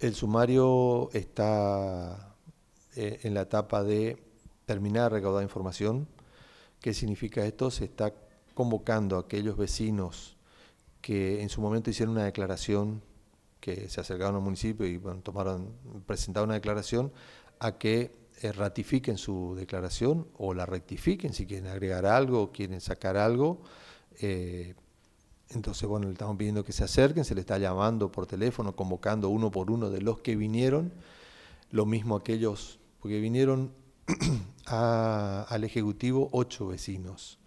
El sumario está eh, en la etapa de terminar de recaudar información. ¿Qué significa esto? Se está convocando a aquellos vecinos que en su momento hicieron una declaración, que se acercaron al municipio y bueno, tomaron, presentaron una declaración, a que eh, ratifiquen su declaración o la rectifiquen si quieren agregar algo, quieren sacar algo. Eh, entonces, bueno, le estamos pidiendo que se acerquen, se le está llamando por teléfono, convocando uno por uno de los que vinieron, lo mismo aquellos, porque vinieron al Ejecutivo ocho vecinos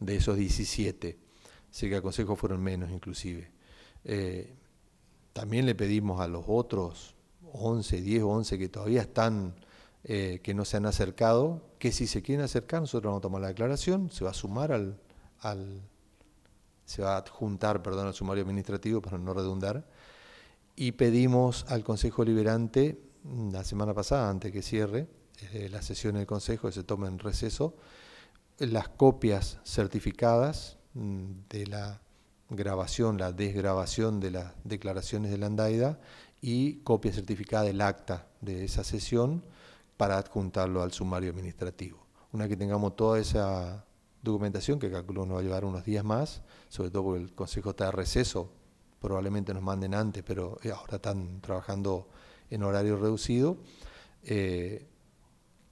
de esos 17, así que al Consejo fueron menos inclusive. Eh, también le pedimos a los otros 11, 10 o 11 que todavía están, eh, que no se han acercado, que si se quieren acercar, nosotros vamos a tomar la declaración, se va a sumar al se va a adjuntar, perdón, al sumario administrativo para no redundar, y pedimos al Consejo Liberante mm, la semana pasada, antes que cierre eh, la sesión del Consejo, que se tome en receso, las copias certificadas mm, de la grabación, la desgrabación de las declaraciones de la Andaida y copia certificada del acta de esa sesión para adjuntarlo al sumario administrativo. Una vez que tengamos toda esa documentación que calculo nos va a llevar unos días más, sobre todo porque el Consejo está de receso, probablemente nos manden antes, pero eh, ahora están trabajando en horario reducido. Eh,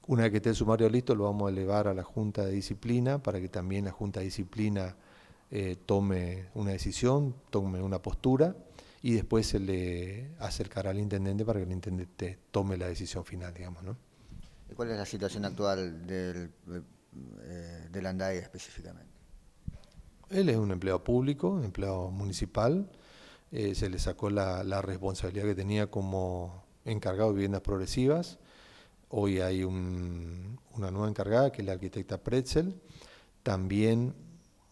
una vez que esté el sumario listo, lo vamos a elevar a la Junta de Disciplina para que también la Junta de Disciplina eh, tome una decisión, tome una postura y después se le acercará al intendente para que el intendente tome la decisión final, digamos. ¿no? ¿Cuál es la situación actual del eh, de la ANDAIDA específicamente? Él es un empleado público, empleado municipal. Eh, se le sacó la, responsabilidad que tenía como encargado de viviendas progresivas. Hoy hay una nueva encargada, que es la arquitecta Pretzel. También,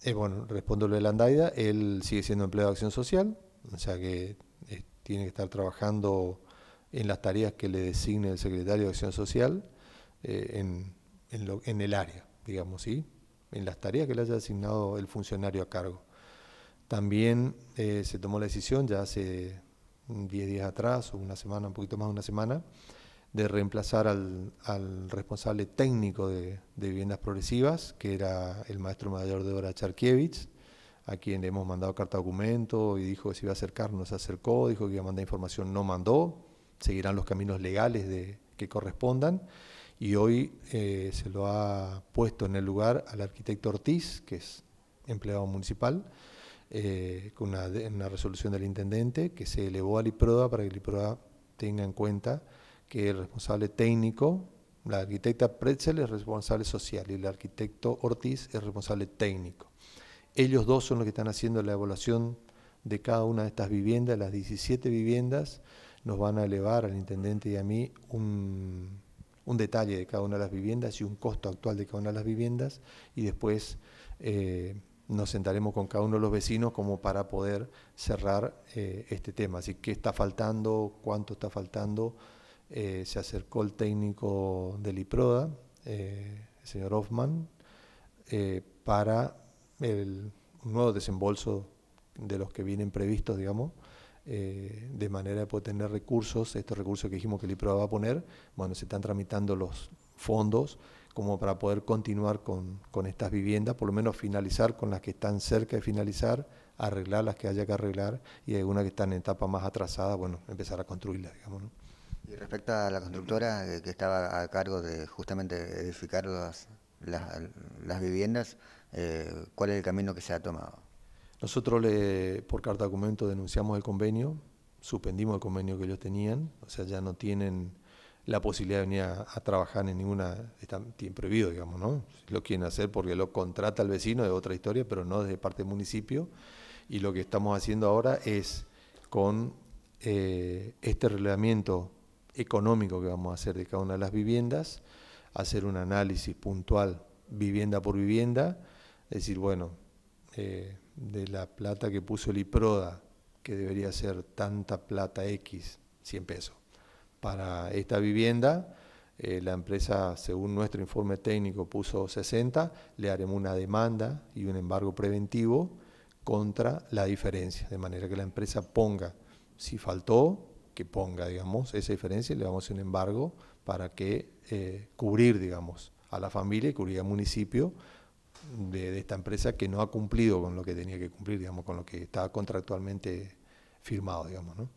eh, bueno, respondo lo de la Andaida, él sigue siendo empleado de Acción Social, o sea que tiene que estar trabajando en las tareas que le designe el secretario de Acción Social en el área digamos, ¿sí? en las tareas que le haya asignado el funcionario a cargo. También eh, se tomó la decisión ya hace 10 días atrás, o una semana, un poquito más de una semana, de reemplazar al, responsable técnico de, viviendas progresivas, que era el maestro mayor de obra Charkiewicz, a quien le hemos mandado carta documento y dijo que se iba a acercar, no se acercó, dijo que iba a mandar información, no mandó, seguirán los caminos legales de, que correspondan y hoy eh, se lo ha puesto en el lugar al arquitecto Ortiz, que es empleado municipal, eh, con una, resolución del intendente que se elevó a IPRODA para que el tenga en cuenta que el responsable técnico, la arquitecta Pretzel es responsable social y el arquitecto Ortiz es responsable técnico. Ellos dos son los que están haciendo la evaluación de cada una de estas viviendas, las 17 viviendas, nos van a elevar al intendente y a mí un, un detalle de cada una de las viviendas y un costo actual de cada una de las viviendas y después eh, nos sentaremos con cada uno de los vecinos como para poder cerrar eh, este tema. Así que está faltando, cuánto está faltando. Eh, se acercó el técnico del IPRODA, el señor Hoffman, para el nuevo desembolso de los que vienen previstos, digamos. Eh, de manera de poder tener recursos, estos recursos que dijimos que el IPRO va a poner, bueno, se están tramitando los fondos como para poder continuar con, estas viviendas, por lo menos finalizar con las que están cerca de finalizar, arreglar las que haya que arreglar y algunas que están en etapa más atrasada, bueno, empezar a construirlas, digamos. ¿no? Y respecto a la constructora eh, que estaba a cargo de justamente edificar las, las, viviendas, eh, ¿cuál es el camino que se ha tomado? Nosotros, le, por carta de documento, denunciamos el convenio, suspendimos el convenio que ellos tenían, o sea, ya no tienen la posibilidad de venir a, trabajar en ninguna, está tiempo digamos, ¿no? Lo quieren hacer porque lo contrata el vecino, de otra historia, pero no desde parte del municipio. Y lo que estamos haciendo ahora es, con eh, este reglamento económico que vamos a hacer de cada una de las viviendas, hacer un análisis puntual, vivienda por vivienda, decir, bueno, de la plata que puso el IPRODA, que debería ser tanta plata X, 100 pesos, para esta vivienda. Eh, la empresa, según nuestro informe técnico, puso 60, le haremos una demanda y un embargo preventivo contra la diferencia, de manera que la empresa ponga, si faltó, que ponga, digamos, esa diferencia y le damos un embargo para que eh, cubrir, digamos, a la familia y cubrir al municipio de, esta empresa que no ha cumplido con lo que tenía que cumplir, digamos, con lo que estaba contractualmente firmado, digamos, ¿no?